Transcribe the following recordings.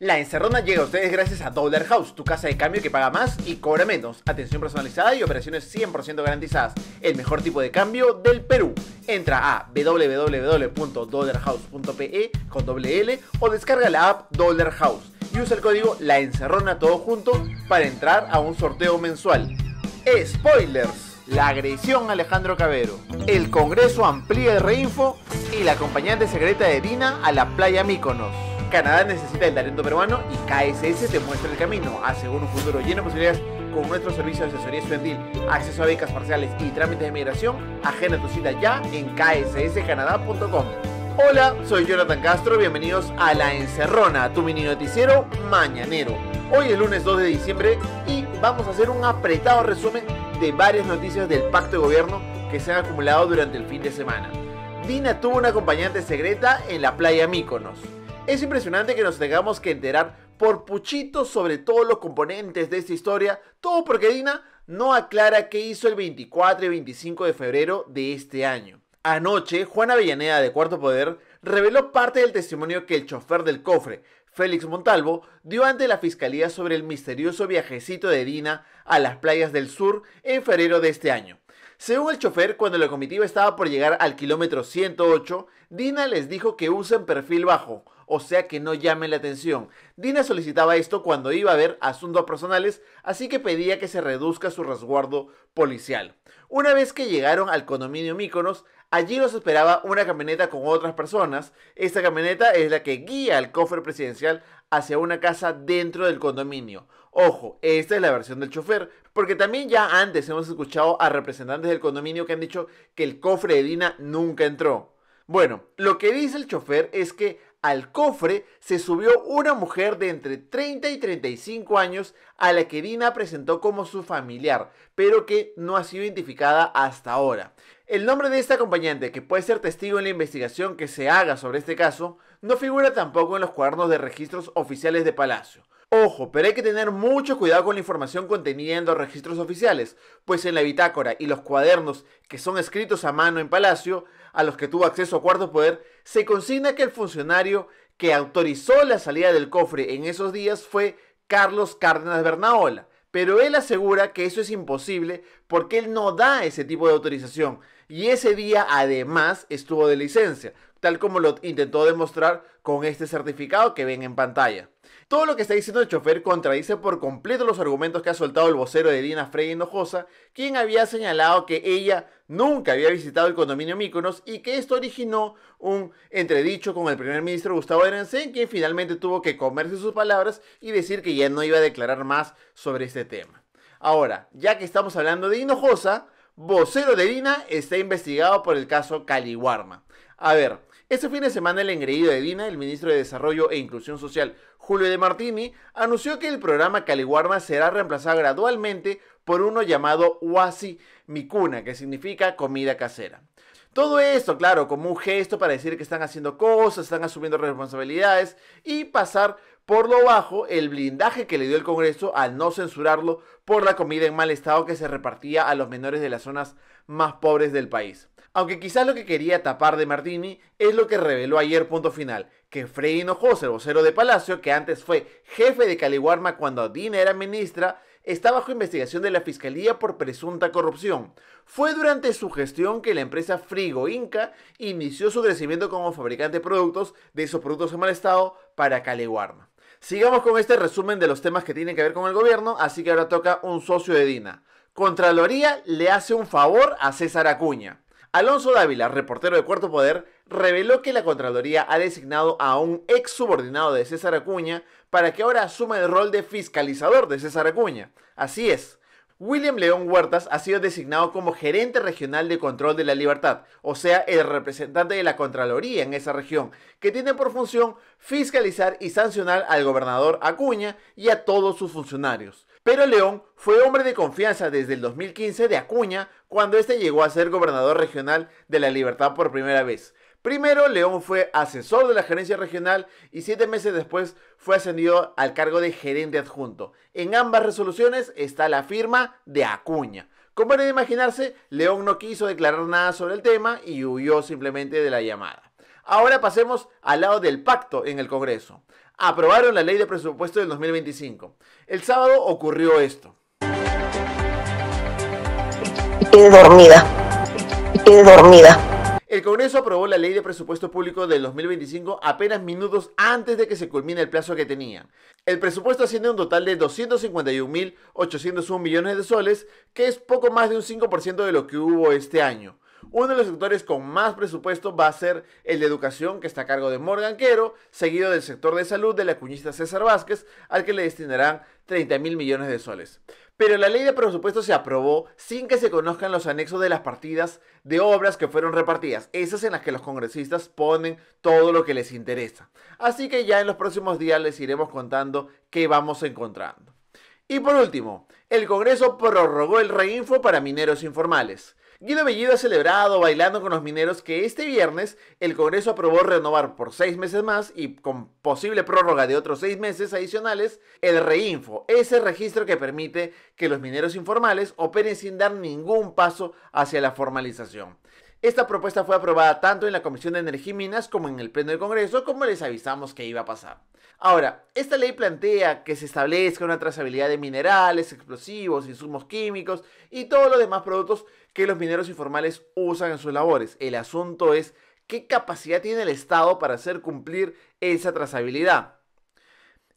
La encerrona llega a ustedes gracias a Dollar House, tu casa de cambio que paga más y cobra menos. Atención personalizada y operaciones 100% garantizadas. El mejor tipo de cambio del Perú. Entra a www.dollarhouse.pe con doble o descarga la app Dollar House y usa el código La Encerrona todo junto para entrar a un sorteo mensual. Spoilers. La agresión a Alejandro Cabero. El Congreso amplía el reinfo y la acompañante secreta de Dina a la playa Míconos. Canadá necesita el talento peruano y KSS te muestra el camino hacia un futuro lleno de posibilidades con nuestro servicio de asesoría estudiantil, acceso a becas parciales y trámites de migración. Agenda tu cita ya en ksscanadá.com. Hola, soy Jonathan Castro, bienvenidos a La Encerrona, tu mini noticiero mañanero. Hoy es lunes 2 de diciembre y vamos a hacer un apretado resumen de varias noticias del pacto de gobierno que se han acumulado durante el fin de semana. Dina tuvo una acompañante secreta en la playa Míconos. Es impresionante que nos tengamos que enterar por puchito sobre todos los componentes de esta historia, todo porque Dina no aclara qué hizo el 24 y 25 de febrero de este año. Anoche, Juana Avellaneda de Cuarto Poder reveló parte del testimonio que el chofer del cofre, Félix Montalvo, dio ante la fiscalía sobre el misterioso viajecito de Dina a las playas del sur en febrero de este año. Según el chofer, cuando la comitiva estaba por llegar al kilómetro 108, Dina les dijo que usen perfil bajo, o sea que no llamen la atención. Dina solicitaba esto cuando iba a ver asuntos personales, así que pedía que se reduzca su resguardo policial. Una vez que llegaron al condominio Míconos, Allí los esperaba una camioneta con otras personas. Esta camioneta es la que guía al cofre presidencial hacia una casa dentro del condominio. Ojo, esta es la versión del chofer, porque también ya antes hemos escuchado a representantes del condominio que han dicho que el cofre de Dina nunca entró. Bueno, lo que dice el chofer es que al cofre se subió una mujer de entre 30 y 35 años a la que Dina presentó como su familiar, pero que no ha sido identificada hasta ahora. El nombre de esta acompañante, que puede ser testigo en la investigación que se haga sobre este caso, no figura tampoco en los cuadernos de registros oficiales de Palacio. Ojo, pero hay que tener mucho cuidado con la información contenida en los registros oficiales, pues en la bitácora y los cuadernos que son escritos a mano en Palacio, a los que tuvo acceso a Cuarto Poder, se consigna que el funcionario que autorizó la salida del cofre en esos días fue Carlos Cárdenas Bernaola, pero él asegura que eso es imposible porque él no da ese tipo de autorización y ese día además estuvo de licencia, tal como lo intentó demostrar con este certificado que ven en pantalla. Todo lo que está diciendo el chofer contradice por completo los argumentos que ha soltado el vocero de Dina Freddy Hinojosa, quien había señalado que ella nunca había visitado el condominio Míconos y que esto originó un entredicho con el primer ministro Gustavo Arancén, quien finalmente tuvo que comerse sus palabras y decir que ya no iba a declarar más sobre este tema. Ahora, ya que estamos hablando de Hinojosa, vocero de Dina está investigado por el caso Caliwarma. A ver, este fin de semana el engreído de Dina, el ministro de Desarrollo e Inclusión Social, Julio De Martini, anunció que el programa Caliguarna será reemplazado gradualmente por uno llamado Wasi Mikuna, que significa comida casera. Todo esto, claro, como un gesto para decir que están haciendo cosas, están asumiendo responsabilidades y pasar por lo bajo el blindaje que le dio el Congreso al no censurarlo por la comida en mal estado que se repartía a los menores de las zonas más pobres del país. Aunque quizás lo que quería tapar de Martini es lo que reveló ayer punto final, que Freddy Hinojosa, el vocero de Palacio, que antes fue jefe de Caliwarma cuando Dina era ministra, está bajo investigación de la Fiscalía por presunta corrupción. Fue durante su gestión que la empresa Frigo Inca inició su crecimiento como fabricante de productos de esos productos en mal estado para Caliwarma. Sigamos con este resumen de los temas que tienen que ver con el gobierno, así que ahora toca un socio de Dina. Contraloría le hace un favor a César Acuña. Alonso Dávila, reportero de Cuarto Poder, reveló que la Contraloría ha designado a un ex subordinado de César Acuña para que ahora asuma el rol de fiscalizador de César Acuña. Así es. William León Huertas ha sido designado como gerente regional de control de la libertad, o sea, el representante de la Contraloría en esa región, que tiene por función fiscalizar y sancionar al gobernador Acuña y a todos sus funcionarios. Pero León fue hombre de confianza desde el 2015 de Acuña, cuando este llegó a ser gobernador regional de la Libertad por primera vez. Primero, León fue asesor de la gerencia regional y siete meses después fue ascendido al cargo de gerente adjunto. En ambas resoluciones está la firma de Acuña. Como era de imaginarse, León no quiso declarar nada sobre el tema y huyó simplemente de la llamada. Ahora pasemos al lado del pacto en el Congreso aprobaron la ley de presupuesto del 2025. El sábado ocurrió esto. Quedé dormida. dormida. El Congreso aprobó la ley de presupuesto público del 2025 apenas minutos antes de que se culmine el plazo que tenía. El presupuesto asciende a un total de 251.801 millones de soles, que es poco más de un 5% de lo que hubo este año. Uno de los sectores con más presupuesto va a ser el de educación, que está a cargo de Morgan Quero, seguido del sector de salud de la cuñista César Vázquez, al que le destinarán 30 mil millones de soles. Pero la ley de presupuesto se aprobó sin que se conozcan los anexos de las partidas de obras que fueron repartidas, esas en las que los congresistas ponen todo lo que les interesa. Así que ya en los próximos días les iremos contando qué vamos encontrando. Y por último, el Congreso prorrogó el reinfo para mineros informales. Guido Bellido ha celebrado bailando con los mineros que este viernes el Congreso aprobó renovar por seis meses más y con posible prórroga de otros seis meses adicionales el reinfo, ese registro que permite que los mineros informales operen sin dar ningún paso hacia la formalización. Esta propuesta fue aprobada tanto en la Comisión de Energía y Minas como en el Pleno del Congreso, como les avisamos que iba a pasar. Ahora, esta ley plantea que se establezca una trazabilidad de minerales, explosivos, insumos químicos y todos los demás productos que los mineros informales usan en sus labores. El asunto es qué capacidad tiene el Estado para hacer cumplir esa trazabilidad.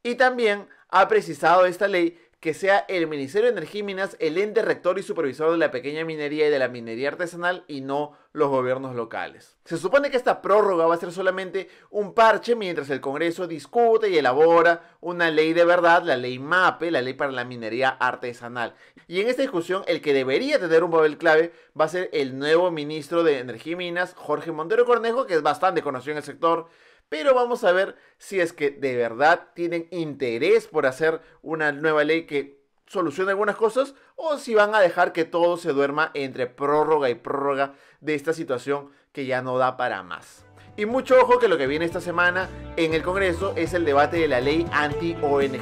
Y también ha precisado esta ley que sea el Ministerio de Energía y Minas el ente rector y supervisor de la pequeña minería y de la minería artesanal y no los gobiernos locales. Se supone que esta prórroga va a ser solamente un parche mientras el Congreso discute y elabora una ley de verdad, la ley MAPE, la ley para la minería artesanal. Y en esta discusión el que debería tener un papel clave va a ser el nuevo ministro de Energía y Minas, Jorge Montero Cornejo, que es bastante conocido en el sector pero vamos a ver si es que de verdad tienen interés por hacer una nueva ley que solucione algunas cosas o si van a dejar que todo se duerma entre prórroga y prórroga de esta situación que ya no da para más. Y mucho ojo que lo que viene esta semana en el Congreso es el debate de la ley anti-ONGs.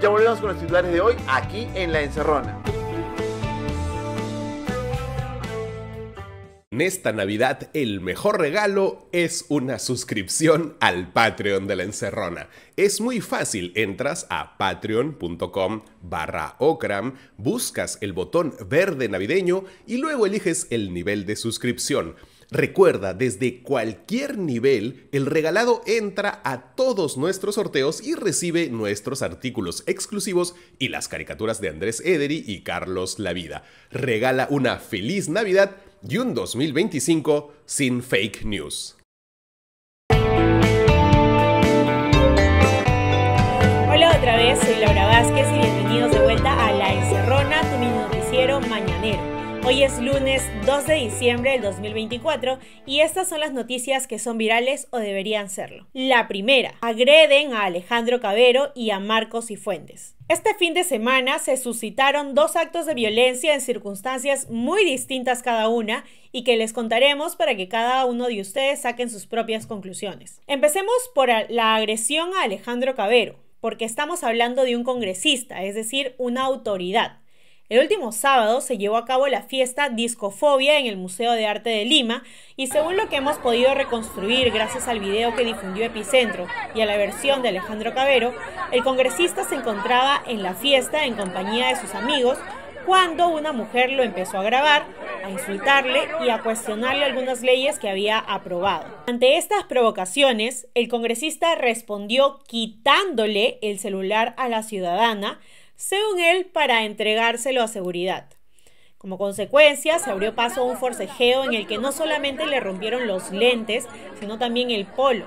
Ya volvemos con los titulares de hoy aquí en La Encerrona. En esta Navidad el mejor regalo es una suscripción al Patreon de la Encerrona. Es muy fácil, entras a patreon.com barra Ocram, buscas el botón verde navideño y luego eliges el nivel de suscripción. Recuerda, desde cualquier nivel, el regalado entra a todos nuestros sorteos y recibe nuestros artículos exclusivos y las caricaturas de Andrés Ederi y Carlos La Vida. Regala una feliz Navidad y un 2025 sin fake news. Hola otra vez, soy Laura Vázquez y bienvenidos de vuelta a La Hoy es lunes 2 de diciembre del 2024 y estas son las noticias que son virales o deberían serlo. La primera, agreden a Alejandro Cabero y a Marcos Fuentes. Este fin de semana se suscitaron dos actos de violencia en circunstancias muy distintas cada una y que les contaremos para que cada uno de ustedes saquen sus propias conclusiones. Empecemos por la agresión a Alejandro Cabero, porque estamos hablando de un congresista, es decir, una autoridad el último sábado se llevó a cabo la fiesta Discofobia en el Museo de Arte de Lima y según lo que hemos podido reconstruir gracias al video que difundió Epicentro y a la versión de Alejandro Cavero, el congresista se encontraba en la fiesta en compañía de sus amigos cuando una mujer lo empezó a grabar, a insultarle y a cuestionarle algunas leyes que había aprobado. Ante estas provocaciones, el congresista respondió quitándole el celular a la ciudadana, según él, para entregárselo a seguridad. Como consecuencia, se abrió paso a un forcejeo en el que no solamente le rompieron los lentes, sino también el polo.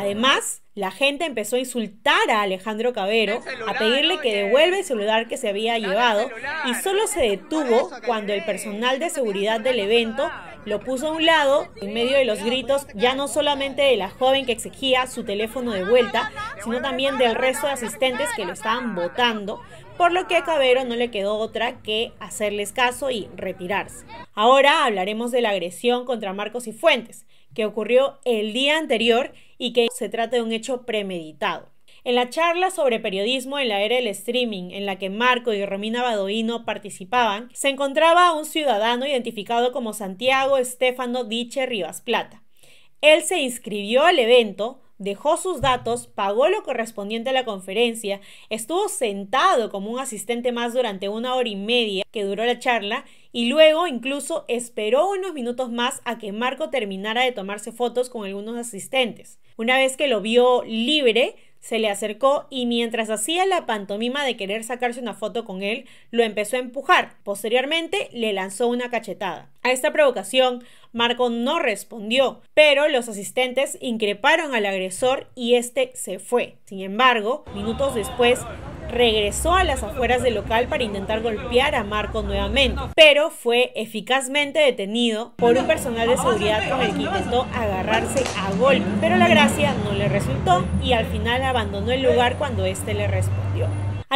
Además, la gente empezó a insultar a Alejandro Cabero, a pedirle que devuelva el celular que se había llevado y solo se detuvo cuando el personal de seguridad del evento lo puso a un lado en medio de los gritos ya no solamente de la joven que exigía su teléfono de vuelta, sino también del resto de asistentes que lo estaban votando, por lo que a Cabero no le quedó otra que hacerles caso y retirarse. Ahora hablaremos de la agresión contra Marcos y Fuentes, que ocurrió el día anterior y que se trata de un hecho premeditado. En la charla sobre periodismo en la era del streaming, en la que Marco y Romina Badoino participaban, se encontraba un ciudadano identificado como Santiago Estefano Diche Rivas Plata. Él se inscribió al evento, dejó sus datos, pagó lo correspondiente a la conferencia, estuvo sentado como un asistente más durante una hora y media que duró la charla y luego incluso esperó unos minutos más a que Marco terminara de tomarse fotos con algunos asistentes. Una vez que lo vio libre, se le acercó y mientras hacía la pantomima de querer sacarse una foto con él, lo empezó a empujar. Posteriormente le lanzó una cachetada. A esta provocación, Marco no respondió, pero los asistentes increparon al agresor y este se fue. Sin embargo, minutos después, regresó a las afueras del local para intentar golpear a Marco nuevamente, pero fue eficazmente detenido por un personal de seguridad con el que intentó agarrarse a golpe, pero la gracia no le resultó y al final abandonó el lugar cuando este le respondió.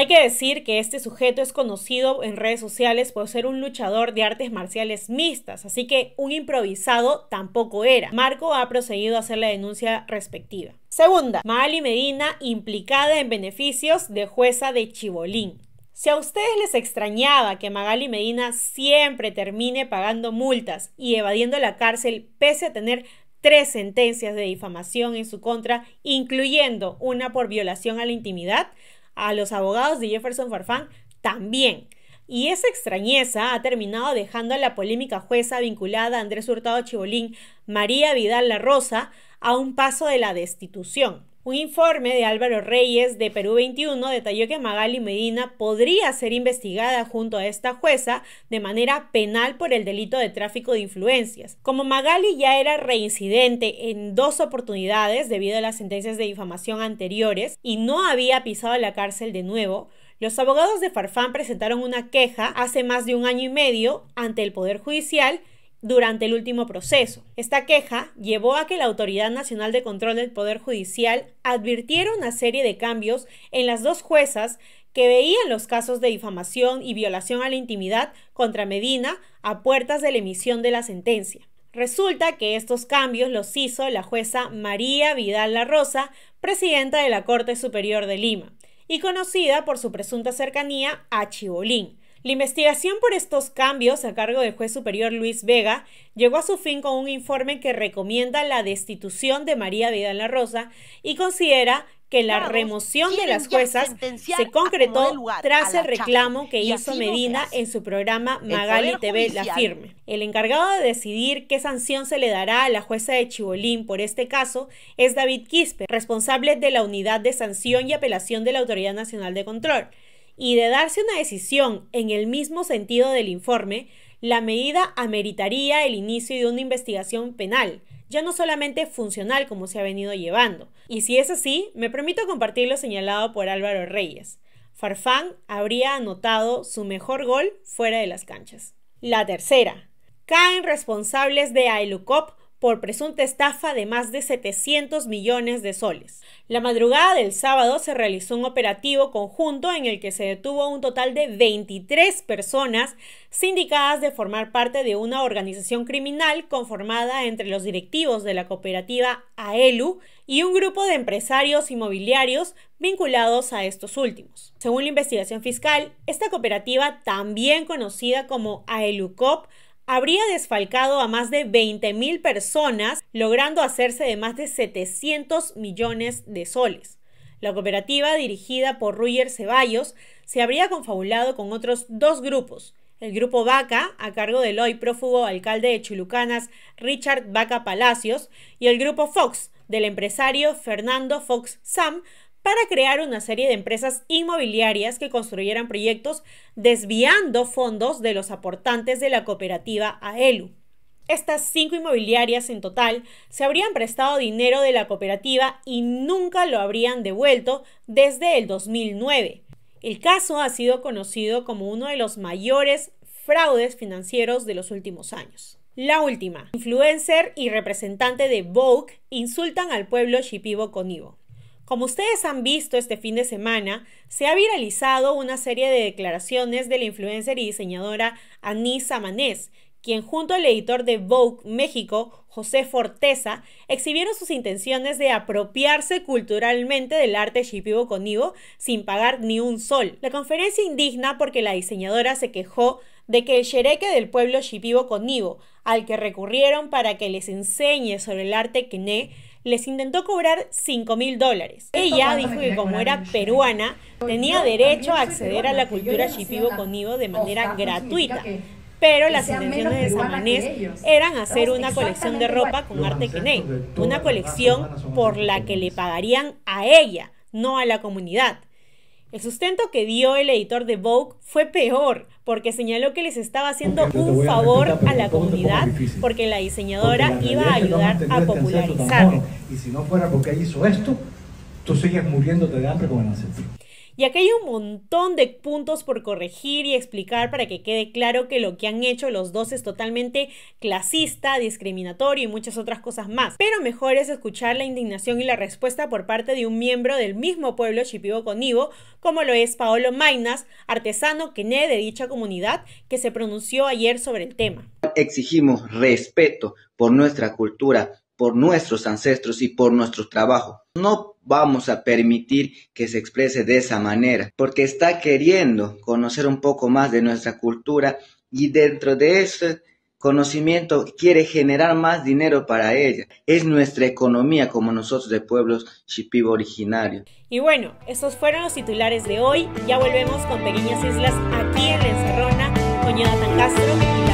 Hay que decir que este sujeto es conocido en redes sociales por ser un luchador de artes marciales mixtas, así que un improvisado tampoco era. Marco ha procedido a hacer la denuncia respectiva. Segunda, Magali Medina implicada en beneficios de jueza de Chibolín. Si a ustedes les extrañaba que Magali Medina siempre termine pagando multas y evadiendo la cárcel pese a tener tres sentencias de difamación en su contra, incluyendo una por violación a la intimidad, a los abogados de Jefferson Farfán también. Y esa extrañeza ha terminado dejando a la polémica jueza vinculada a Andrés Hurtado Chibolín, María Vidal La Rosa, a un paso de la destitución. Un informe de Álvaro Reyes de Perú 21 detalló que Magali Medina podría ser investigada junto a esta jueza de manera penal por el delito de tráfico de influencias. Como Magali ya era reincidente en dos oportunidades debido a las sentencias de difamación anteriores y no había pisado la cárcel de nuevo, los abogados de Farfán presentaron una queja hace más de un año y medio ante el Poder Judicial durante el último proceso. Esta queja llevó a que la Autoridad Nacional de Control del Poder Judicial advirtiera una serie de cambios en las dos juezas que veían los casos de difamación y violación a la intimidad contra Medina a puertas de la emisión de la sentencia. Resulta que estos cambios los hizo la jueza María Vidal La Rosa, presidenta de la Corte Superior de Lima, y conocida por su presunta cercanía a Chibolín, la investigación por estos cambios a cargo del juez superior Luis Vega llegó a su fin con un informe que recomienda la destitución de María Vidal La Rosa y considera que la remoción de las juezas se concretó tras el reclamo que hizo Medina en su programa Magali TV La Firme. El encargado de decidir qué sanción se le dará a la jueza de Chibolín por este caso es David Quispe, responsable de la Unidad de Sanción y Apelación de la Autoridad Nacional de Control y de darse una decisión en el mismo sentido del informe, la medida ameritaría el inicio de una investigación penal, ya no solamente funcional como se ha venido llevando. Y si es así, me permito compartir lo señalado por Álvaro Reyes. Farfán habría anotado su mejor gol fuera de las canchas. La tercera. Caen responsables de Ailucop por presunta estafa de más de 700 millones de soles. La madrugada del sábado se realizó un operativo conjunto en el que se detuvo un total de 23 personas sindicadas de formar parte de una organización criminal conformada entre los directivos de la cooperativa AELU y un grupo de empresarios inmobiliarios vinculados a estos últimos. Según la investigación fiscal, esta cooperativa, también conocida como AELUCOP, habría desfalcado a más de 20.000 personas, logrando hacerse de más de 700 millones de soles. La cooperativa, dirigida por Ruyer Ceballos, se habría confabulado con otros dos grupos. El grupo Vaca, a cargo del hoy prófugo alcalde de Chulucanas, Richard Vaca Palacios, y el grupo Fox, del empresario Fernando Fox Sam, para crear una serie de empresas inmobiliarias que construyeran proyectos desviando fondos de los aportantes de la cooperativa AELU. Estas cinco inmobiliarias en total se habrían prestado dinero de la cooperativa y nunca lo habrían devuelto desde el 2009. El caso ha sido conocido como uno de los mayores fraudes financieros de los últimos años. La última, influencer y representante de Vogue insultan al pueblo shipibo Ivo. Como ustedes han visto este fin de semana, se ha viralizado una serie de declaraciones de la influencer y diseñadora Anissa Manés, quien junto al editor de Vogue México, José Forteza, exhibieron sus intenciones de apropiarse culturalmente del arte shipibo conibo sin pagar ni un sol. La conferencia indigna porque la diseñadora se quejó de que el shereque del pueblo shipibo conibo, al que recurrieron para que les enseñe sobre el arte kené, les intentó cobrar 5 mil dólares. Ella dijo que como era peruana, pues tenía derecho a acceder a la cultura shipibo Ivo de manera gratuita. Pero las intenciones de Samanés eran hacer una colección de ropa con arte Kené. una colección por la que le pagarían a ella, no a la comunidad. El sustento que dio el editor de Vogue fue peor, porque señaló que les estaba haciendo un favor a, la comunidad, porque la diseñadora iba a ayudar a popularizar. Y si no fuera porque hizo esto, tú sigues muriendo, de hambre con el y aquí hay un montón de puntos por corregir y explicar para que quede claro que lo que han hecho los dos es totalmente clasista, discriminatorio y muchas otras cosas más. Pero mejor es escuchar la indignación y la respuesta por parte de un miembro del mismo pueblo Shipibo Conibo, como lo es Paolo Mainas, artesano quené de dicha comunidad, que se pronunció ayer sobre el tema. Exigimos respeto por nuestra cultura, por nuestros ancestros y por nuestro trabajo. No vamos a permitir que se exprese de esa manera, porque está queriendo conocer un poco más de nuestra cultura y dentro de ese conocimiento quiere generar más dinero para ella. Es nuestra economía como nosotros de pueblos shipibo originarios. Y bueno, estos fueron los titulares de hoy. Ya volvemos con Pequeñas Islas aquí en Encerrona con Castro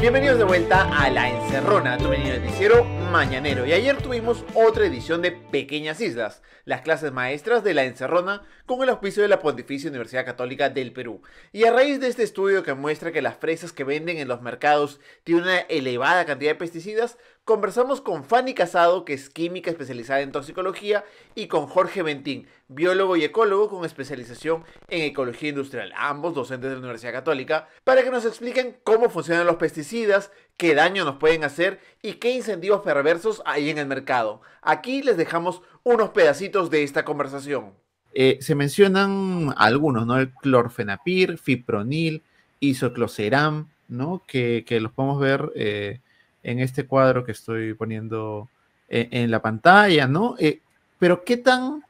Bienvenidos de vuelta a La Encerrona, tu venido noticiero mañanero. Y ayer tuvimos otra edición de Pequeñas Islas, las clases maestras de La Encerrona con el auspicio de la Pontificia Universidad Católica del Perú. Y a raíz de este estudio que muestra que las fresas que venden en los mercados tienen una elevada cantidad de pesticidas, Conversamos con Fanny Casado, que es química especializada en toxicología, y con Jorge Bentín, biólogo y ecólogo con especialización en ecología industrial, ambos docentes de la Universidad Católica, para que nos expliquen cómo funcionan los pesticidas, qué daño nos pueden hacer y qué incentivos perversos hay en el mercado. Aquí les dejamos unos pedacitos de esta conversación. Eh, se mencionan algunos, ¿no? El clorfenapir, fipronil, isocloceram, ¿no? Que, los podemos ver... Eh, en este cuadro que estoy poniendo e-, en, la pantalla, ¿no? Eh, pero qué tan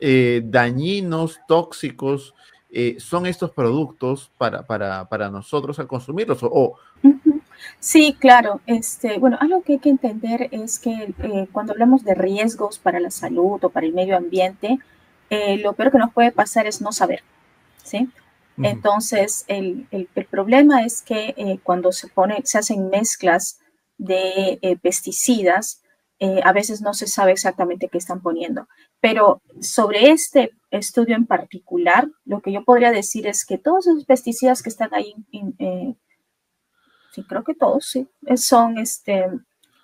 eh, dañinos, tóxicos eh, son estos productos para, para, nosotros al consumirlos. Sí, claro. Este, bueno, algo que hay que entender es que cuando hablamos de riesgos para la salud o para el medio ambiente, lo peor que nos puede pasar es no saber, ¿sí? Entonces, el, problema es que cuando se, pone, se hacen mezclas de eh, pesticidas, eh, a veces no se sabe exactamente qué están poniendo. Pero sobre este estudio en particular, lo que yo podría decir es que todos esos pesticidas que están ahí, eh, sí, creo que todos, sí, son, este,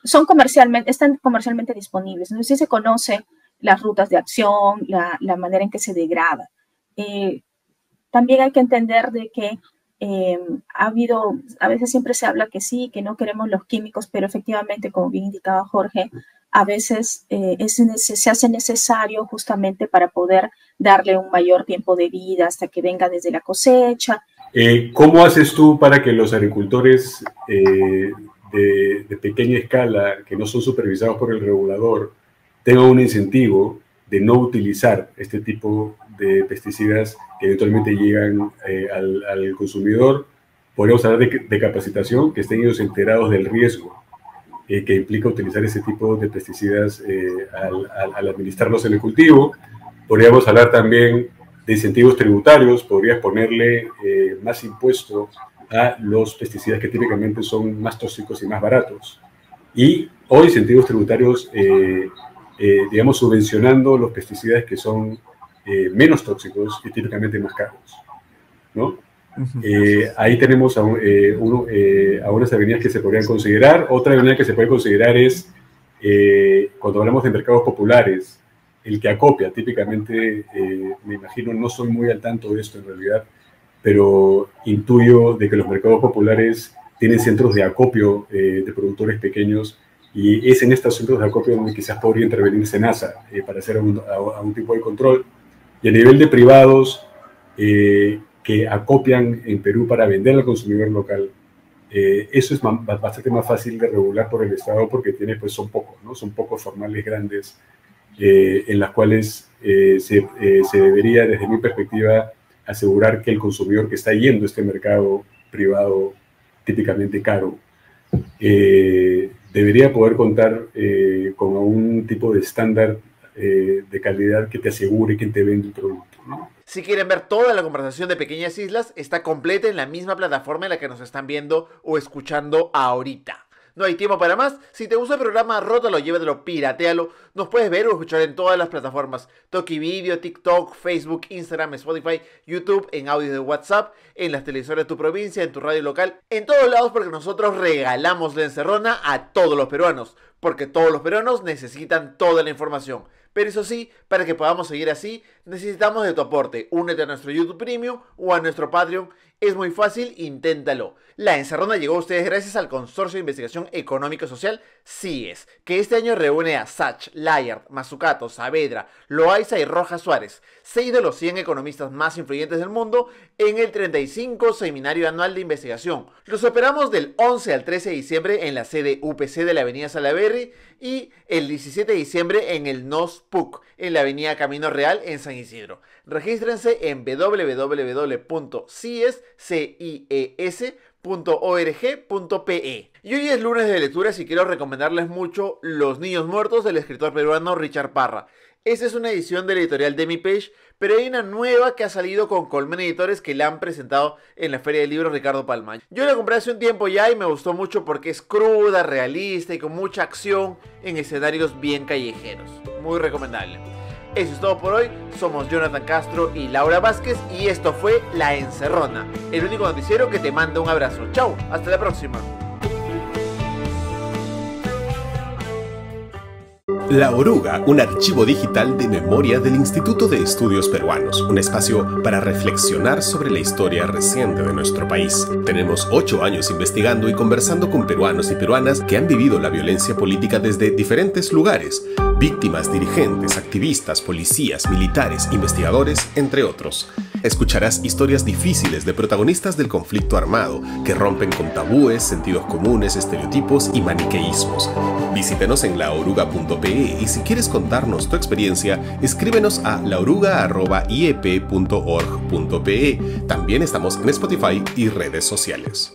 son comercialmente, están comercialmente disponibles. Entonces sí se conoce las rutas de acción, la, manera en que se degrada. también hay que entender de que eh, ha habido, a veces siempre se habla que sí, que no queremos los químicos, pero efectivamente, como bien indicaba Jorge, a veces eh, se hace necesario justamente para poder darle un mayor tiempo de vida hasta que venga desde la cosecha. Eh, ¿Cómo haces tú para que los agricultores de, de pequeña escala, que no son supervisados por el regulador, tengan un incentivo de no utilizar este tipo de pesticidas que eventualmente llegan eh, al, consumidor. Podríamos hablar de, capacitación, que estén ellos enterados del riesgo eh, que implica utilizar ese tipo de pesticidas eh, al, administrarlos en el cultivo. Podríamos hablar también de incentivos tributarios, podrías ponerle más impuesto a los pesticidas que típicamente son más tóxicos y más baratos. Y o incentivos tributarios, digamos, subvencionando los pesticidas que son eh, menos tóxicos y típicamente más caros, ¿no? Eh, ahí tenemos eh, a, unas avenidas que se podrían considerar. Otra avenida que se puede considerar es, cuando hablamos de mercados populares, el que acopia. Típicamente, me imagino, no soy muy al tanto de esto en realidad, pero intuyo de que los mercados populares tienen centros de acopio de productores pequeños y es en estos centros de acopio donde quizás podría intervenirse NASA para hacer algún tipo de control y a nivel de privados eh, que acopian en Perú para vender al consumidor local, eh, eso es bastante más fácil de regular por el Estado porque tiene, pues son pocos, ¿no? Son pocos formales grandes eh, en las cuales se, debería, desde mi perspectiva, asegurar que el consumidor que está yendo a este mercado privado típicamente caro, debería poder contar con un tipo de estándar eh, de calidad que te asegure que te vende el producto. Si quieren ver toda la conversación de Pequeñas Islas, está completa en la misma plataforma en la que nos están viendo o escuchando ahorita. No hay tiempo para más. Si te gusta el programa, rótalo, llévatelo, piratealo. Nos puedes ver o escuchar en todas las plataformas: Toki Video, TikTok, Facebook, Instagram, Spotify, YouTube, en audio de WhatsApp, en las televisoras de tu provincia, en tu radio local, en todos lados, porque nosotros regalamos la encerrona a todos los peruanos. Porque todos los peruanos necesitan toda la información. Pero eso sí, para que podamos seguir así, necesitamos de tu aporte. Únete a nuestro YouTube Premium o a nuestro Patreon es muy fácil, inténtalo. La encerrona llegó a ustedes gracias al Consorcio de Investigación Económico Social CIES, que este año reúne a Sach, Layard, Mazzucato, Saavedra, Loaiza y Rojas Suárez, seis de los 100 economistas más influyentes del mundo, en el 35 Seminario Anual de Investigación. Los operamos del 11 al 13 de diciembre en la sede UPC de la Avenida Salaberry y el 17 de diciembre en el NOS PUC, en la Avenida Camino Real en San Isidro. Regístrense en www.cies.com cies.org.pe. Y hoy es lunes de lecturas y quiero recomendarles mucho Los Niños Muertos del escritor peruano Richard Parra. Esta es una edición de la editorial Demi Page, pero hay una nueva que ha salido con Colmen Editores que la han presentado en la Feria del Libro Ricardo Palma. Yo la compré hace un tiempo ya y me gustó mucho porque es cruda, realista y con mucha acción en escenarios bien callejeros. Muy recomendable. Eso es todo por hoy. Somos Jonathan Castro y Laura Vázquez y esto fue La Encerrona, el único noticiero que te manda un abrazo. Chao, hasta la próxima. La Oruga, un archivo digital de memoria del Instituto de Estudios Peruanos, un espacio para reflexionar sobre la historia reciente de nuestro país. Tenemos ocho años investigando y conversando con peruanos y peruanas que han vivido la violencia política desde diferentes lugares, víctimas, dirigentes, activistas, policías, militares, investigadores, entre otros. Escucharás historias difíciles de protagonistas del conflicto armado que rompen con tabúes, sentidos comunes, estereotipos y maniqueísmos. Visítenos en laoruga.pe y si quieres contarnos tu experiencia, escríbenos a laoruga.iep.org.pe. También estamos en Spotify y redes sociales.